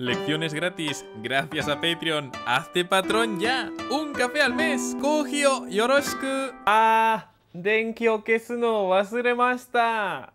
Lecciones gratis, gracias a Patreon. Hazte patrón ya. Un café al mes. Cogio yoroshiku. Ah, denki wasuremashita.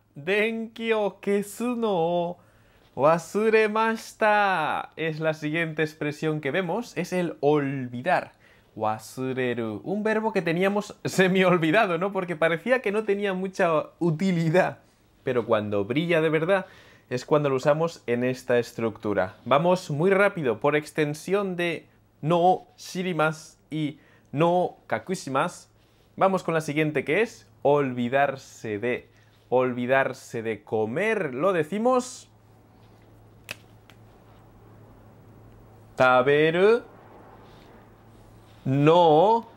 wasuremashita. Es la siguiente expresión que vemos, es el olvidar. Wasureru. Un verbo que teníamos semi olvidado, ¿no? Porque parecía que no tenía mucha utilidad. Pero cuando brilla de verdad, es cuando lo usamos en esta estructura. Vamos muy rápido por extensión de no shirimas y no kakushimas. Vamos con la siguiente que es olvidarse de. Olvidarse de comer, lo decimos... Taberu no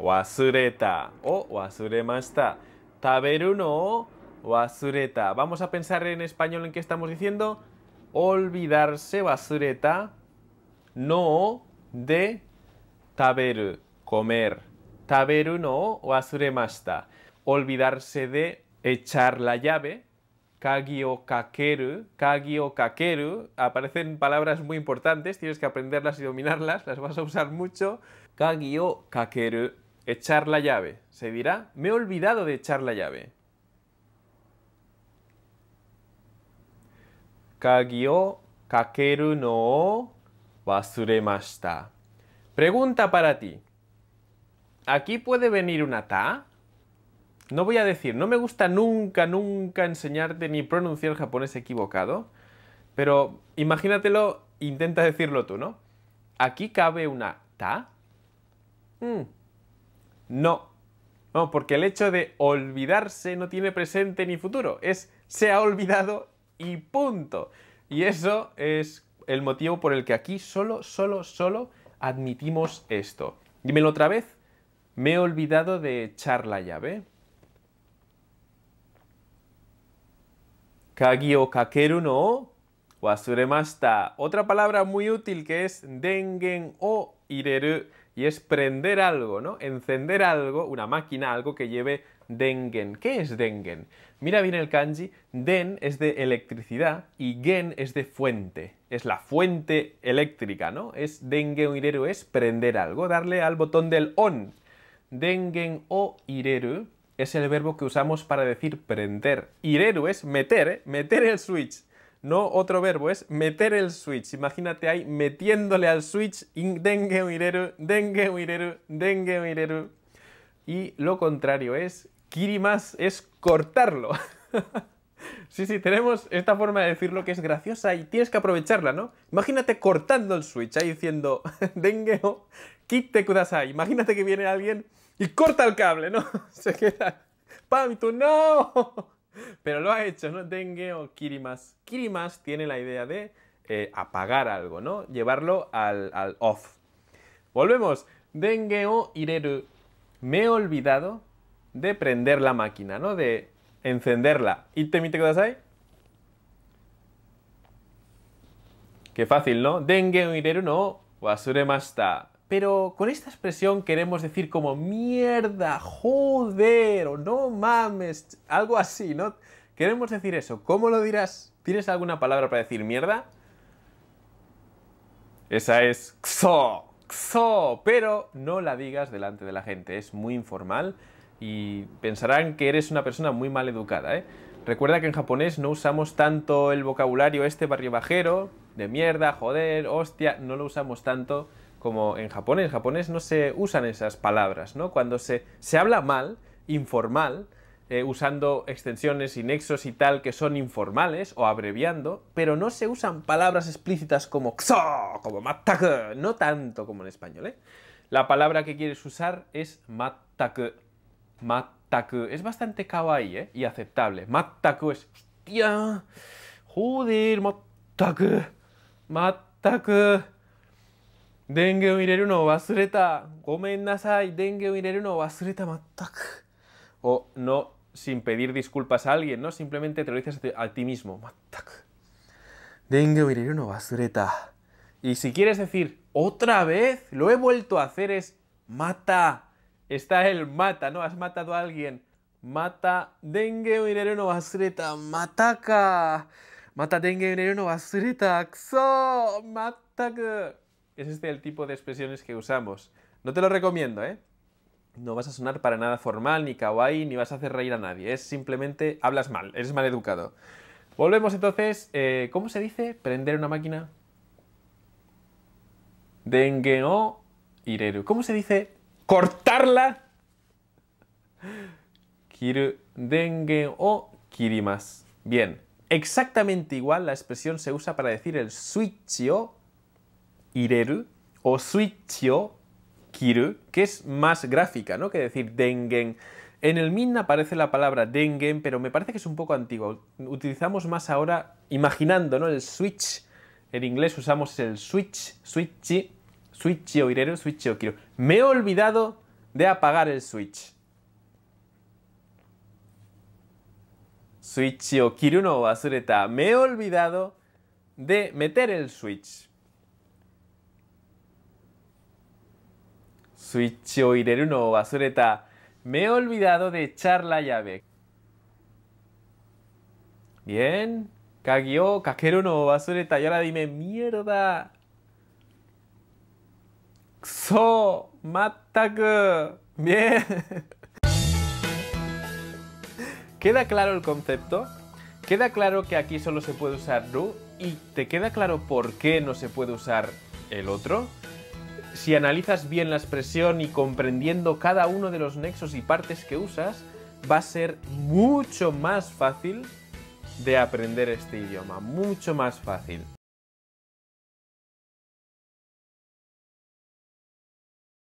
wasureta o wasuremashita. Taberu no Basureta. Vamos a pensar en español en qué estamos diciendo. Olvidarse, basureta. No de taberu, comer. Taberu no Olvidarse de echar la llave. Kagi o kakeru. Aparecen palabras muy importantes, tienes que aprenderlas y dominarlas, las vas a usar mucho. Kagi o kakeru. Echar la llave. Se dirá, me he olvidado de echar la llave. Kagio kakeru no o wasuremashita. Pregunta para ti. ¿Aquí puede venir una ta? No voy a decir, no me gusta nunca, nunca enseñarte ni pronunciar japonés equivocado, pero imagínatelo, intenta decirlo tú, ¿no? ¿Aquí cabe una ta? Mm, no. No, porque el hecho de olvidarse no tiene presente ni futuro. Es se ha olvidado y punto. Y eso es el motivo por el que aquí solo, solo, solo admitimos esto. Dímelo otra vez, me he olvidado de echar la llave. Kagi o kakeru no wasuremashita. Otra palabra muy útil que es dengen o ireru y es prender algo, ¿no? Encender algo, una máquina, algo que lleve dengen. ¿Qué es dengen? Mira bien el kanji, den es de electricidad y gen es de fuente. Es la fuente eléctrica, ¿no? Es dengen ireru, es prender algo, darle al botón del on. Dengen o ireru es el verbo que usamos para decir prender. Ireru es meter, ¿eh? meter el switch. No, otro verbo es meter el switch. Imagínate ahí metiéndole al switch dengue uireru, dengue dengue uireru. Y lo contrario es kirimas, es cortarlo. sí, sí, tenemos esta forma de decirlo que es graciosa y tienes que aprovecharla, ¿no? Imagínate cortando el switch ahí diciendo dengue o kite kudasai. Imagínate que viene alguien y corta el cable, ¿no? Se queda. Pam, no. Pero lo ha hecho, ¿no? Dengue o Kirimas. Kirimas tiene la idea de eh, apagar algo, ¿no? Llevarlo al, off. Volvemos. Dengue o Ireru. Me he olvidado de prender la máquina, ¿no? De encenderla. ¿Y te que ahí? Qué fácil, ¿no? Dengue o Ireru no wasuremashita. Pero con esta expresión queremos decir como mierda, joder o no mames, algo así, ¿no? Queremos decir eso. ¿Cómo lo dirás? ¿Tienes alguna palabra para decir mierda? Esa es XO, XO, pero no la digas delante de la gente, es muy informal y pensarán que eres una persona muy mal educada, ¿eh? Recuerda que en japonés no usamos tanto el vocabulario este barrio bajero, de mierda, joder, hostia, no lo usamos tanto como en japonés, en japonés no se usan esas palabras, ¿no? Cuando se, se habla mal, informal, eh, usando extensiones y nexos y tal que son informales o abreviando, pero no se usan palabras explícitas como XO, como ¡Mattaku! no tanto como en español, ¿eh? La palabra que quieres usar es ¡Mattaku! ¡Mattaku! es bastante kawaii, ¿eh? Y aceptable, ¡Mattaku! es hostia, joder, MATTAKE, ¡Mattaku! Dengue O no sin pedir disculpas a alguien, ¿no? Simplemente te lo dices a ti, mismo. Mattaku. Dengue o no Y si quieres decir otra vez, lo he vuelto a hacer, es mata. Está el mata, ¿no? Has matado a alguien. Mata dengue o no basureta. Mataka. Mata dengue o no basureta. Xo es este el tipo de expresiones que usamos. No te lo recomiendo, ¿eh? No vas a sonar para nada formal, ni kawaii, ni vas a hacer reír a nadie. Es simplemente hablas mal, eres mal educado. Volvemos entonces. Eh, ¿Cómo se dice prender una máquina? o ireru. ¿Cómo se dice cortarla? Kiru o kirimas. Bien, exactamente igual la expresión se usa para decir el switchio ireru o switchio kiru, que es más gráfica, ¿no? Que decir dengen. En el Min aparece la palabra dengen, pero me parece que es un poco antiguo. Utilizamos más ahora imaginando, ¿no? El switch. En inglés usamos el switch, switchi, switchi o kiru Me he olvidado de apagar el switch. Switch kiru no basureta. Me he olvidado de meter el switch. basureta no Me he olvidado de echar la llave. Bien. Kagi o kakeru no basureta Y ahora dime, mierda. Xo Mattaku! Bien. ¿Queda claro el concepto? ¿Queda claro que aquí solo se puede usar ru? ¿Y te queda claro por qué no se puede usar el otro? Si analizas bien la expresión y comprendiendo cada uno de los nexos y partes que usas, va a ser mucho más fácil de aprender este idioma, mucho más fácil.